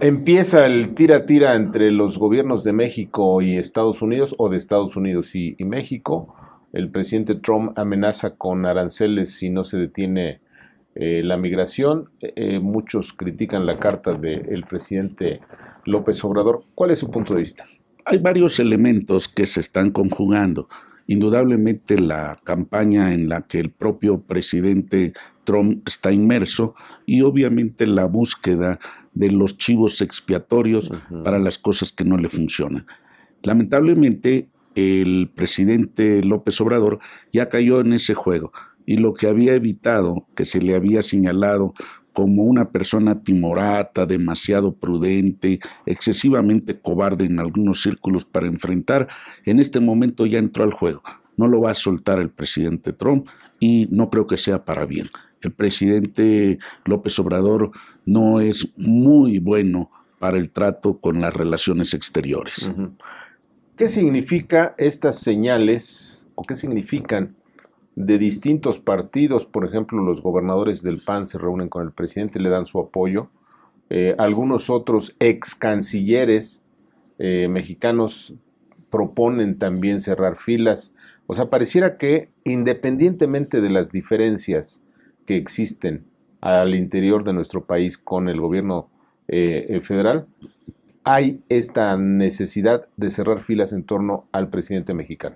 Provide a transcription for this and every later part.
Empieza el tira-tira entre los gobiernos de México y Estados Unidos, o de Estados Unidos y, México. El presidente Trump amenaza con aranceles si no se detiene eh, la migración. Eh, eh, muchos critican la carta del presidente López Obrador. ¿Cuál es su punto de vista? Hay varios elementos que se están conjugando. Indudablemente la campaña en la que el propio presidente Trump está inmerso y obviamente la búsqueda de los chivos expiatorios para las cosas que no le funcionan. Lamentablemente el presidente López Obrador ya cayó en ese juego y lo que había evitado, que se le había señalado como una persona timorata, demasiado prudente, excesivamente cobarde en algunos círculos para enfrentar, en este momento ya entró al juego. No lo va a soltar el presidente Trump y no creo que sea para bien. El presidente López Obrador no es muy bueno para el trato con las relaciones exteriores. ¿Qué significa estas señales o qué significan de distintos partidos, por ejemplo, los gobernadores del PAN se reúnen con el presidente, le dan su apoyo. Eh, algunos otros ex cancilleres eh, mexicanos proponen también cerrar filas. O sea, pareciera que independientemente de las diferencias que existen al interior de nuestro país con el gobierno eh, federal, hay esta necesidad de cerrar filas en torno al presidente mexicano.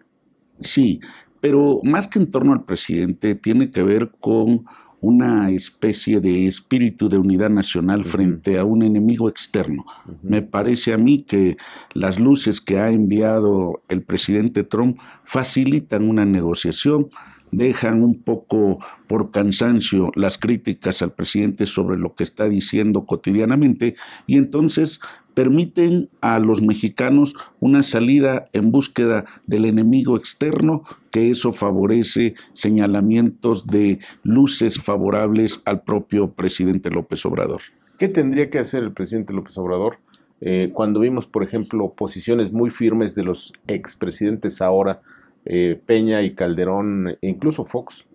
Sí, pero más que en torno al presidente, tiene que ver con una especie de espíritu de unidad nacional frente a un enemigo externo. Me parece a mí que las luces que ha enviado el presidente Trump facilitan una negociación, dejan un poco por cansancio las críticas al presidente sobre lo que está diciendo cotidianamente y entonces permiten a los mexicanos una salida en búsqueda del enemigo externo, que eso favorece señalamientos de luces favorables al propio presidente López Obrador. ¿Qué tendría que hacer el presidente López Obrador eh, cuando vimos, por ejemplo, posiciones muy firmes de los expresidentes ahora, eh, Peña y Calderón, e incluso Fox?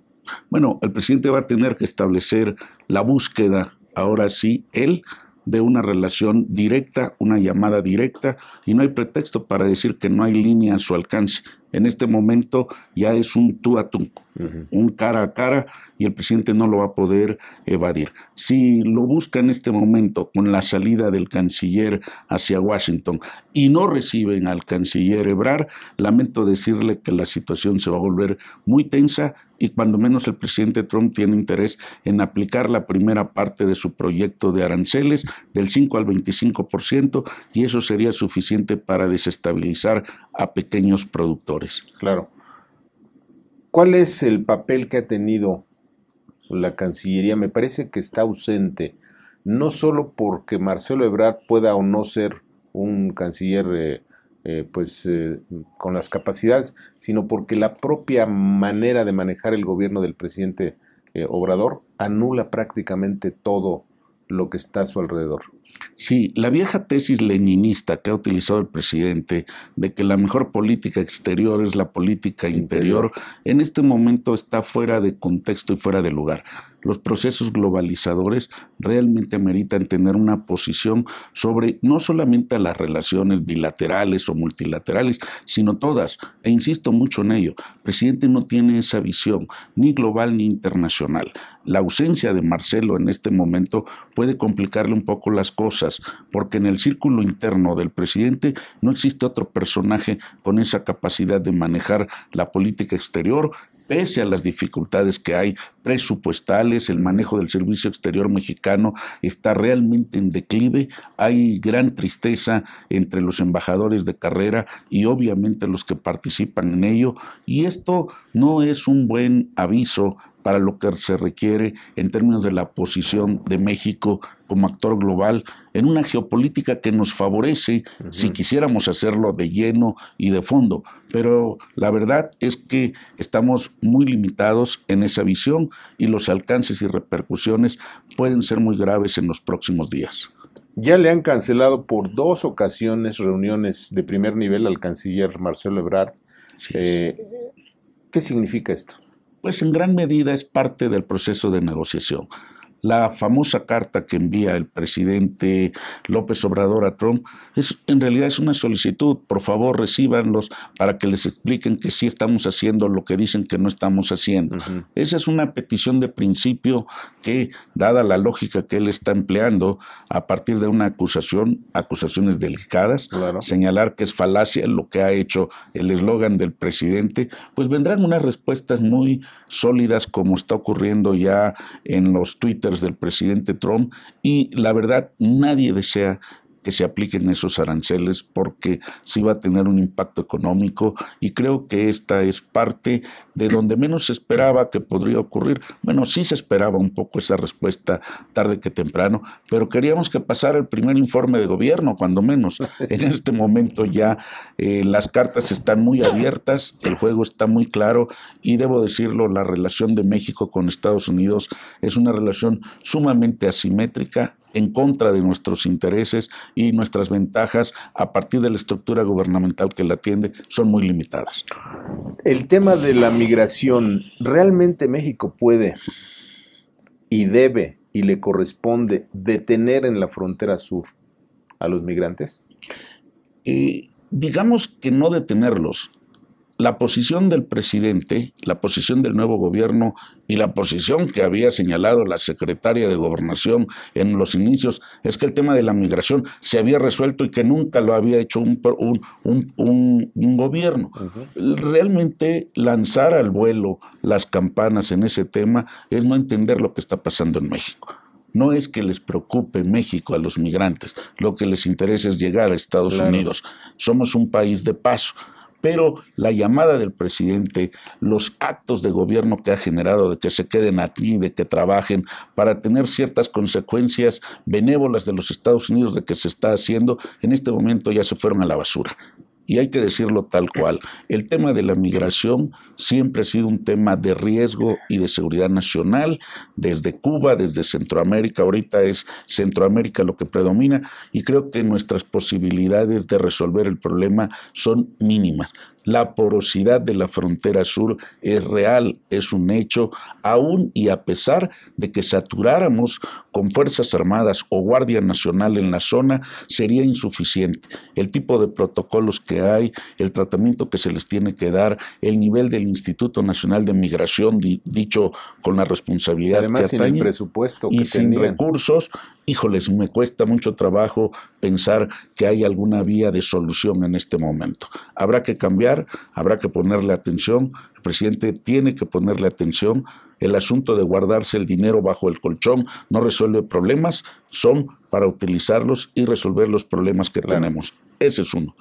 Bueno, el presidente va a tener que establecer la búsqueda, ahora sí, él, de una relación directa, una llamada directa, y no hay pretexto para decir que no hay línea a su alcance. En este momento ya es un tú a tú, un cara a cara, y el presidente no lo va a poder evadir. Si lo busca en este momento con la salida del canciller hacia Washington y no reciben al canciller Ebrar, lamento decirle que la situación se va a volver muy tensa y cuando menos el presidente Trump tiene interés en aplicar la primera parte de su proyecto de aranceles del 5 al 25% y eso sería suficiente para desestabilizar a pequeños productores. Claro. ¿Cuál es el papel que ha tenido la Cancillería? Me parece que está ausente, no solo porque Marcelo Ebrard pueda o no ser un canciller eh, eh, pues eh, con las capacidades, sino porque la propia manera de manejar el gobierno del presidente Obrador anula prácticamente todo lo que está a su alrededor. Sí, la vieja tesis leninista que ha utilizado el presidente de que la mejor política exterior es la política interior, en este momento está fuera de contexto y fuera de lugar. Los procesos globalizadores realmente meritan tener una posición sobre no solamente las relaciones bilaterales o multilaterales, sino todas. E insisto mucho en ello, el presidente no tiene esa visión, ni global ni internacional. La ausencia de Marcelo en este momento puede complicarle un poco las cosas, porque en el círculo interno del presidente no existe otro personaje con esa capacidad de manejar la política exterior pese a las dificultades que hay presupuestales, el manejo del servicio exterior mexicano está realmente en declive, hay gran tristeza entre los embajadores de carrera y obviamente los que participan en ello, y esto no es un buen aviso para lo que se requiere en términos de la posición de México como actor global en una geopolítica que nos favorece si quisiéramos hacerlo de lleno y de fondo. Pero la verdad es que estamos muy limitados en esa visión y los alcances y repercusiones pueden ser muy graves en los próximos días. Ya le han cancelado por dos ocasiones reuniones de primer nivel al canciller Marcelo Ebrard. Eh, ¿Qué significa esto? Pues en gran medida es parte del proceso de negociación la famosa carta que envía el presidente López Obrador a Trump es en realidad es una solicitud, por favor recíbanlos para que les expliquen que sí estamos haciendo lo que dicen que no estamos haciendo. Esa es una petición de principio que, dada la lógica que él está empleando, a partir de una acusación, acusaciones delicadas, señalar que es falacia lo que ha hecho el eslogan del presidente, pues vendrán unas respuestas muy sólidas como está ocurriendo ya en los Twitter del presidente Trump y la verdad nadie desea que se apliquen esos aranceles porque sí va a tener un impacto económico y creo que esta es parte de donde menos se esperaba que podría ocurrir. Bueno, sí se esperaba un poco esa respuesta tarde que temprano, pero queríamos que pasara el primer informe de gobierno, cuando menos. En este momento ya eh, las cartas están muy abiertas, el juego está muy claro y debo decirlo, la relación de México con Estados Unidos es una relación sumamente asimétrica, en contra de nuestros intereses y nuestras ventajas a partir de la estructura gubernamental que la atiende son muy limitadas. El tema de la migración, ¿realmente México puede y debe y le corresponde detener en la frontera sur a los migrantes? Y eh, digamos que no detenerlos, la posición del presidente, la posición del nuevo gobierno y la posición que había señalado la secretaria de gobernación en los inicios es que el tema de la migración se había resuelto y que nunca lo había hecho un, gobierno. Realmente lanzar al vuelo las campanas en ese tema es no entender lo que está pasando en México. No es que les preocupe México a los migrantes, lo que les interesa es llegar a Estados Unidos. Somos un país de paso pero la llamada del presidente, los actos de gobierno que ha generado, de que se queden aquí, de que trabajen, para tener ciertas consecuencias benévolas de los Estados Unidos, de que se está haciendo, en este momento ya se fueron a la basura y hay que decirlo tal cual, el tema de la migración siempre ha sido un tema de riesgo y de seguridad nacional, desde Cuba, desde Centroamérica, ahorita es Centroamérica lo que predomina y creo que nuestras posibilidades de resolver el problema son mínimas. La porosidad de la frontera sur es real, es un hecho, aún y a pesar de que saturáramos con Fuerzas Armadas o Guardia Nacional en la zona, sería insuficiente. El tipo de protocolos que hay, el tratamiento que se les tiene que dar, el nivel del Instituto Nacional de Migración, dicho con la responsabilidad que sin atañe, presupuesto y sin recursos, híjoles, me cuesta mucho trabajo pensar que hay alguna vía de solución en este momento. Habrá que cambiar habrá que ponerle atención, el presidente tiene que ponerle atención, el asunto de guardarse el dinero bajo el colchón no resuelve problemas, son para utilizarlos y resolver los problemas que tenemos. Ese es uno.